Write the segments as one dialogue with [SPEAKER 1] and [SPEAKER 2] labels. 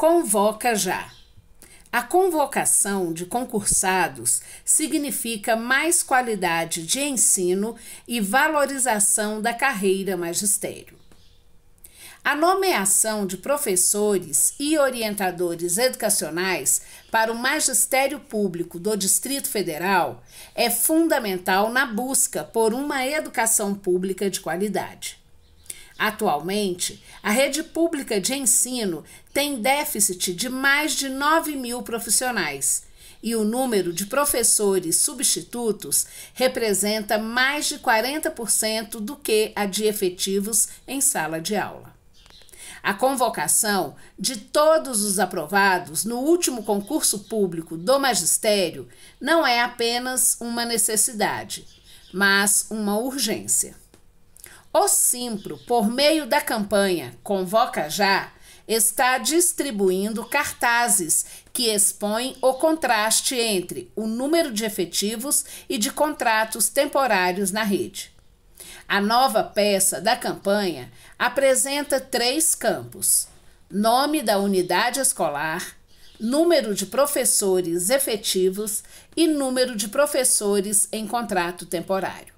[SPEAKER 1] Convoca já. A convocação de concursados significa mais qualidade de ensino e valorização da carreira magistério. A nomeação de professores e orientadores educacionais para o magistério público do Distrito Federal é fundamental na busca por uma educação pública de qualidade. Atualmente, a rede pública de ensino tem déficit de mais de 9 mil profissionais e o número de professores substitutos representa mais de 40% do que a de efetivos em sala de aula. A convocação de todos os aprovados no último concurso público do magistério não é apenas uma necessidade, mas uma urgência. O Simpro, por meio da campanha Convoca Já, está distribuindo cartazes que expõem o contraste entre o número de efetivos e de contratos temporários na rede. A nova peça da campanha apresenta três campos: nome da unidade escolar, número de professores efetivos e número de professores em contrato temporário.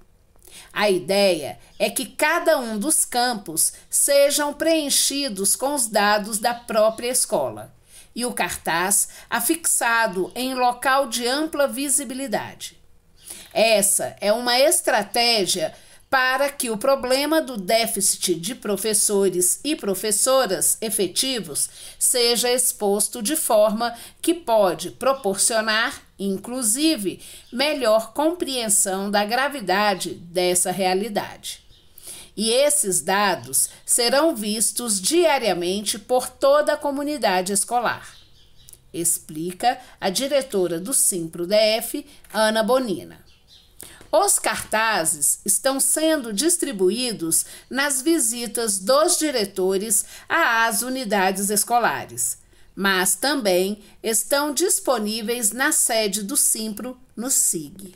[SPEAKER 1] A ideia é que cada um dos campos sejam preenchidos com os dados da própria escola e o cartaz afixado em local de ampla visibilidade. Essa é uma estratégia para que o problema do déficit de professores e professoras efetivos seja exposto de forma que pode proporcionar, inclusive, melhor compreensão da gravidade dessa realidade. E esses dados serão vistos diariamente por toda a comunidade escolar explica a diretora do SimproDF, DF, Ana Bonina. Os cartazes estão sendo distribuídos nas visitas dos diretores às unidades escolares, mas também estão disponíveis na sede do Simpro, no SIG.